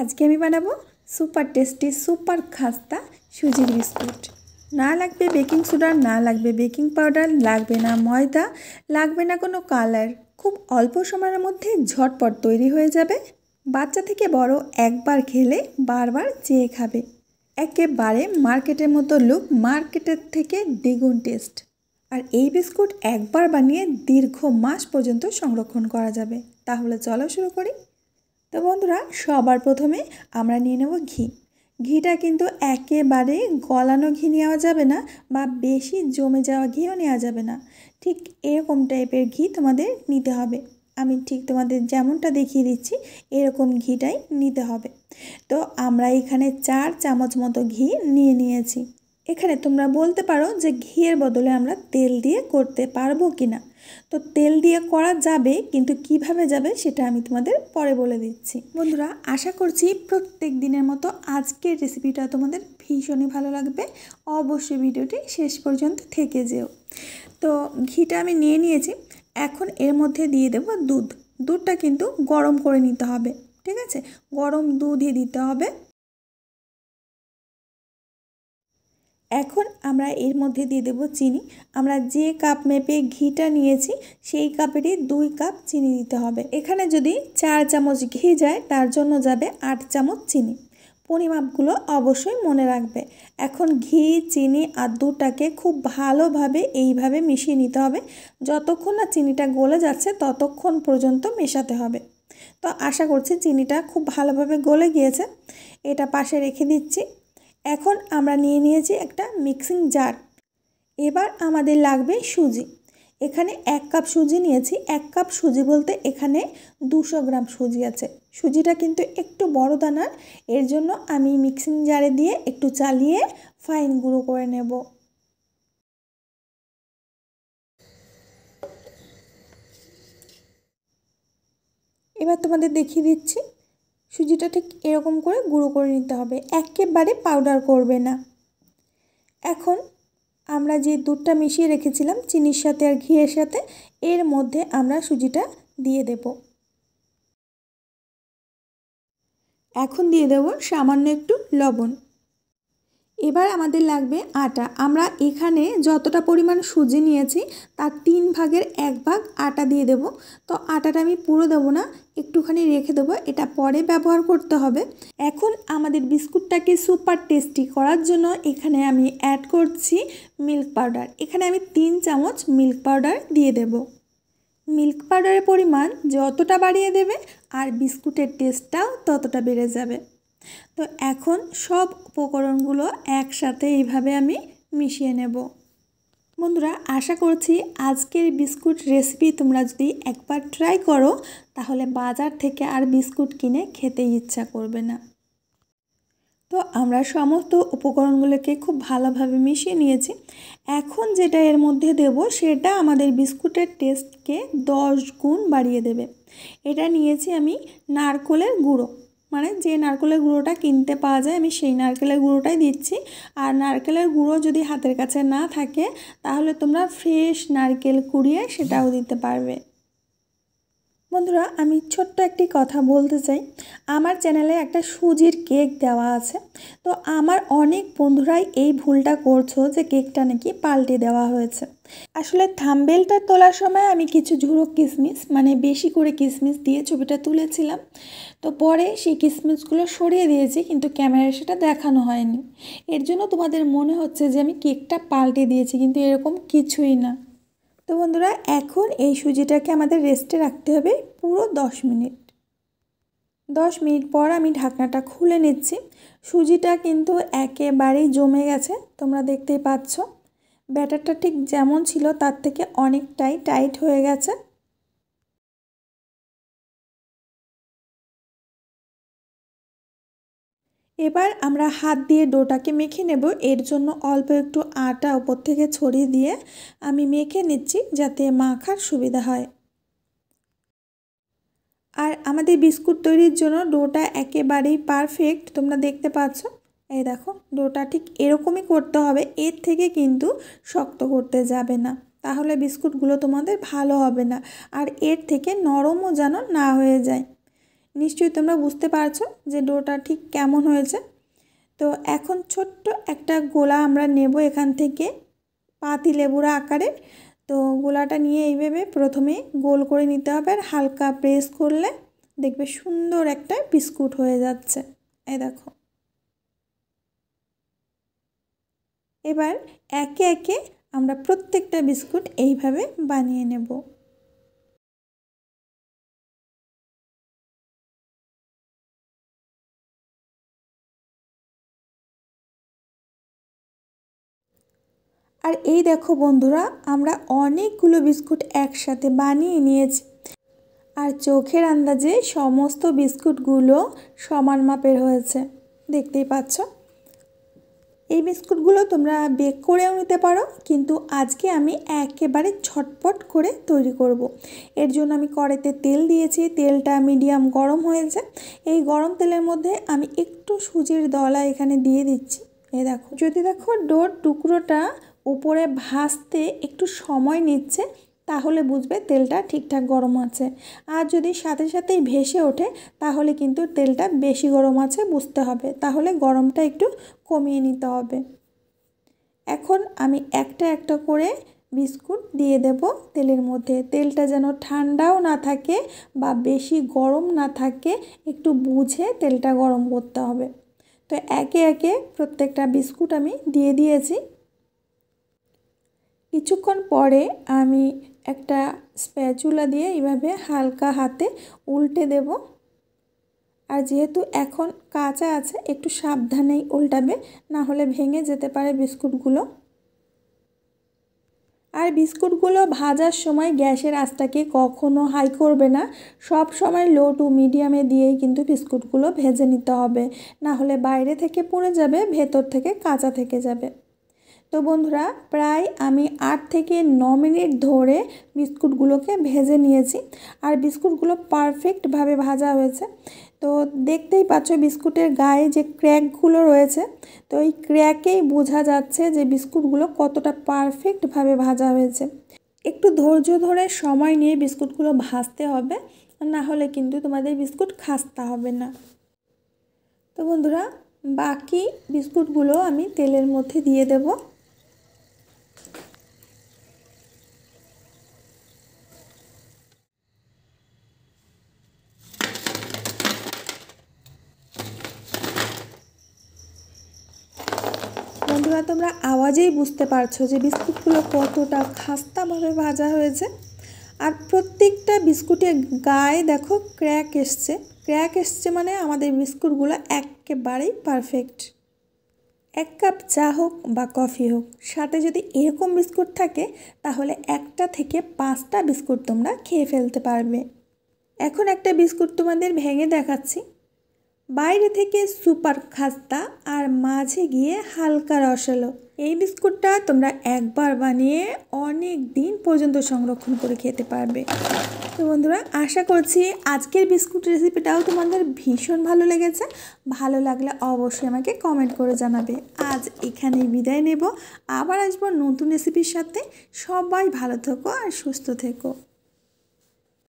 আজকে আমি বানাবো সুপার টেস্টি সুপার খাস্তা সুজির বিস্কুট না লাগবে বেকিং সোডা না লাগবে বেকিং পাউডার লাগবে না ময়দা লাগবে না কোনো কালার খুব অল্প সময়ের মধ্যে ঝটপট তৈরি হয়ে যাবে বাচ্চা থেকে বড় একবার খেলে বারবার চেয়ে খাবে একেবারে মার্কেটের মতো লুক মার্কেটের থেকে দ্বিগুণ টেস্ট আর এই বিস্কুট একবার বানিয়ে দীর্ঘ মাস পর্যন্ত সংরক্ষণ করা যাবে তাহলে চলো শুরু করি তো বন্ধুরা সবার প্রথমে আমরা নিয়ে নেব ঘি ঘিটা কিন্তু একেবারে গলানো ঘি নেওয়া যাবে না বা বেশি জমে যাওয়া ঘিও নেওয়া যাবে না ঠিক এরকম টাইপের ঘি তোমাদের নিতে হবে আমি ঠিক তোমাদের যেমনটা দেখিয়ে দিচ্ছি এরকম ঘিটাই নিতে হবে তো আমরা এখানে চার চামচ মতো ঘি নিয়ে নিয়েছি এখানে তোমরা বলতে পারো যে ঘিয়ের বদলে আমরা তেল দিয়ে করতে পারবো কি না তো তেল দিয়ে করা যাবে কিন্তু কিভাবে যাবে সেটা আমি তোমাদের পরে বলে দিচ্ছি বন্ধুরা আশা করছি প্রত্যেক দিনের মতো আজকের রেসিপিটা তোমাদের ভীষণই ভালো লাগবে অবশ্যই ভিডিওটি শেষ পর্যন্ত থেকে যেও তো ঘিটা আমি নিয়ে নিয়েছি এখন এর মধ্যে দিয়ে দেব দুধ দুধটা কিন্তু গরম করে নিতে হবে ঠিক আছে গরম দুধই দিতে হবে এখন আমরা এর মধ্যে দিয়ে দেব চিনি আমরা যে কাপ মেপে ঘিটা নিয়েছি সেই কাপেরই দুই কাপ চিনি দিতে হবে এখানে যদি চার চামচ ঘি যায় তার জন্য যাবে আট চামচ চিনি পরিমাপগুলো অবশ্যই মনে রাখবে এখন ঘি চিনি আর দুটাকে খুব ভালোভাবে এইভাবে মিশিয়ে নিতে হবে যতক্ষণ না চিনিটা গলে যাচ্ছে ততক্ষণ পর্যন্ত মেশাতে হবে তো আশা করছি চিনিটা খুব ভালোভাবে গলে গিয়েছে এটা পাশে রেখে দিচ্ছি এখন আমরা নিয়ে নিয়েছি একটা মিক্সিং জার এবার আমাদের লাগবে সুজি এখানে এক কাপ সুজি নিয়েছি এক কাপ সুজি বলতে এখানে দুশো গ্রাম সুজি আছে সুজিটা কিন্তু একটু বড় দানার এর জন্য আমি মিক্সিং জারে দিয়ে একটু চালিয়ে ফাইন গুঁড়ো করে নেব এবার তোমাদের দেখিয়ে দিচ্ছি সুজিটা ঠিক এরকম করে গুঁড়ো করে নিতে হবে একেবারে পাউডার করবে না এখন আমরা যে দুধটা মিশিয়ে রেখেছিলাম চিনির সাথে আর ঘিয়ের সাথে এর মধ্যে আমরা সুজিটা দিয়ে দেব এখন দিয়ে দেব সামান্য একটু লবণ এবার আমাদের লাগবে আটা আমরা এখানে যতটা পরিমাণ সুজি নিয়েছি তার তিন ভাগের এক ভাগ আটা দিয়ে দেব তো আটাটা আমি পুরো দেবো না একটুখানি রেখে দেবো এটা পরে ব্যবহার করতে হবে এখন আমাদের বিস্কুটটাকে সুপার টেস্টি করার জন্য এখানে আমি অ্যাড করছি মিল্ক পাউডার এখানে আমি তিন চামচ মিল্ক পাউডার দিয়ে দেব মিল্ক পাউডারের পরিমাণ যতটা বাড়িয়ে দেবে আর বিস্কুটের টেস্টটাও ততটা বেড়ে যাবে তো এখন সব উপকরণগুলো একসাথে এইভাবে আমি মিশিয়ে নেব বন্ধুরা আশা করছি আজকের বিস্কুট রেসিপি তোমরা যদি একবার ট্রাই করো তাহলে বাজার থেকে আর বিস্কুট কিনে খেতে ইচ্ছা করবে না তো আমরা সমস্ত উপকরণগুলোকে খুব ভালোভাবে মিশিয়ে নিয়েছি এখন যেটা এর মধ্যে দেব সেটা আমাদের বিস্কুটের টেস্টকে দশ গুণ বাড়িয়ে দেবে এটা নিয়েছি আমি নারকোলের গুঁড়ো মানে যে নারকেলের গুঁড়োটা কিনতে পাওয়া যায় আমি সেই নারকেলের গুঁড়োটাই দিচ্ছি আর নারকেলের গুঁড়ো যদি হাতের কাছে না থাকে তাহলে তোমরা ফ্রেশ নারকেল কুড়িয়ে সেটাও দিতে পারবে বন্ধুরা আমি ছোট্ট একটি কথা বলতে চাই আমার চ্যানেলে একটা সুজির কেক দেওয়া আছে তো আমার অনেক বন্ধুরাই এই ভুলটা করছো যে কেকটা নাকি পাল্টে দেওয়া হয়েছে আসলে থাম্বেলটা তোলার সময় আমি কিছু ঝুড়ো কিসমিস মানে বেশি করে কিসমিস দিয়ে ছবিটা তুলেছিলাম তো পরে সেই কিসমিসগুলো সরিয়ে দিয়েছি কিন্তু ক্যামেরায় সেটা দেখানো হয়নি এর জন্য তোমাদের মনে হচ্ছে যে আমি কেকটা পাল্টে দিয়েছি কিন্তু এরকম কিছুই না তো বন্ধুরা এখন এই সুজিটাকে আমাদের রেস্টে রাখতে হবে পুরো 10 মিনিট 10 মিনিট পর আমি ঢাকনাটা খুলে নিচ্ছি সুজিটা কিন্তু একেবারেই জমে গেছে তোমরা দেখতেই পাচ্ছ ব্যাটারটা ঠিক যেমন ছিল তার থেকে অনেকটাই টাইট হয়ে গেছে এবার আমরা হাত দিয়ে ডোটাকে মেখে নেব এর জন্য অল্প একটু আটা ওপর থেকে ছড়িয়ে দিয়ে আমি মেখে নিচ্ছি যাতে মাখার সুবিধা হয় আর আমাদের বিস্কুট তৈরির জন্য ডোটা একেবারেই পারফেক্ট তোমরা দেখতে পাচ্ছ এই দেখো ডোটা ঠিক এরকমই করতে হবে এর থেকে কিন্তু শক্ত করতে যাবে না তাহলে বিস্কুটগুলো তোমাদের ভালো হবে না আর এর থেকে নরমও যেন না হয়ে যায় নিশ্চয়ই তোমরা বুঝতে পারছো যে ডোটা ঠিক কেমন হয়েছে তো এখন ছোট্ট একটা গোলা আমরা নেব এখান থেকে পাতি লেবুরা আকারের তো গোলাটা নিয়ে এইভাবে প্রথমে গোল করে নিতে হবে আর হালকা প্রেস করলে দেখবে সুন্দর একটা বিস্কুট হয়ে যাচ্ছে এই দেখো এবার একে একে আমরা প্রত্যেকটা বিস্কুট এইভাবে বানিয়ে নেব আর এই দেখো বন্ধুরা আমরা অনেকগুলো বিস্কুট একসাথে বানিয়ে নিয়েছি আর চোখের আন্দাজে সমস্ত বিস্কুটগুলো সমান মাপের হয়েছে দেখতেই পাচ্ছ এই বিস্কুটগুলো তোমরা বেক করেও নিতে পারো কিন্তু আজকে আমি একেবারে ছটপট করে তৈরি করব। এর জন্য আমি কড়াইতে তেল দিয়েছি তেলটা মিডিয়াম গরম হয়েছে এই গরম তেলের মধ্যে আমি একটু সুজির দলা এখানে দিয়ে দিচ্ছি এ দেখো যদি দেখো ডোর টুকরোটা উপরে ভাজতে একটু সময় নিচ্ছে তাহলে বুঝবে তেলটা ঠিকঠাক গরম আছে আর যদি সাথে সাথেই ভেসে ওঠে তাহলে কিন্তু তেলটা বেশি গরম আছে বুঝতে হবে তাহলে গরমটা একটু কমিয়ে নিতে হবে এখন আমি একটা একটা করে বিস্কুট দিয়ে দেব তেলের মধ্যে তেলটা যেন ঠান্ডাও না থাকে বা বেশি গরম না থাকে একটু বুঝে তেলটা গরম করতে হবে তো একে একে প্রত্যেকটা বিস্কুট আমি দিয়ে দিয়েছি কিছুক্ষণ পরে আমি একটা স্প্যাচুলা দিয়ে এইভাবে হালকা হাতে উল্টে দেব আর যেহেতু এখন কাঁচা আছে একটু সাবধানেই উল্টাবে না হলে ভেঙে যেতে পারে বিস্কুটগুলো আর বিস্কুটগুলো ভাজার সময় গ্যাসের আঁচটাকে কখনো হাই করবে না সব সময় লো টু মিডিয়ামে দিয়েই কিন্তু বিস্কুটগুলো ভেজে নিতে হবে না হলে বাইরে থেকে পড়ে যাবে ভেতর থেকে কাঁচা থেকে যাবে তো বন্ধুরা প্রায় আমি আট থেকে ন মিনিট ধরে বিস্কুটগুলোকে ভেজে নিয়েছি আর বিস্কুটগুলো পারফেক্টভাবে ভাজা হয়েছে তো দেখতেই পাচ্ছ বিস্কুটের গায়ে যে ক্র্যাকগুলো রয়েছে তো এই ক্র্যাকেই বোঝা যাচ্ছে যে বিস্কুটগুলো কতটা পারফেক্টভাবে ভাজা হয়েছে একটু ধৈর্য ধরে সময় নিয়ে বিস্কুটগুলো ভাজতে হবে না হলে কিন্তু তোমাদের বিস্কুট খাসতে হবে না তো বন্ধুরা বাকি বিস্কুটগুলো আমি তেলের মধ্যে দিয়ে দেবো তোমরা আওয়াজেই বুঝতে পারছো যে বিস্কুটগুলো কতটা খাস্তাভাবে ভাজা হয়েছে আর প্রত্যেকটা বিস্কুটের গায়ে দেখো ক্র্যাক এসছে ক্র্যাক এসছে মানে আমাদের বিস্কুটগুলো একেবারেই পারফেক্ট এক কাপ চা হোক বা কফি হোক সাথে যদি এরকম বিস্কুট থাকে তাহলে একটা থেকে পাঁচটা বিস্কুট তোমরা খেয়ে ফেলতে পারবে এখন একটা বিস্কুট তোমাদের ভেঙে দেখাচ্ছি বাইরে থেকে সুপার খাস্তা আর মাঝে গিয়ে হালকা রসালো এই বিস্কুটটা তোমরা একবার বানিয়ে অনেক দিন পর্যন্ত সংরক্ষণ করে খেতে পারবে তো বন্ধুরা আশা করছি আজকের বিস্কুট রেসিপিটাও তোমাদের ভীষণ ভালো লেগেছে ভালো লাগলে অবশ্যই আমাকে কমেন্ট করে জানাবে আজ এখানেই বিদায় নেব আবার আসবো নতুন রেসিপির সাথে সবাই ভালো থেকো আর সুস্থ থেকো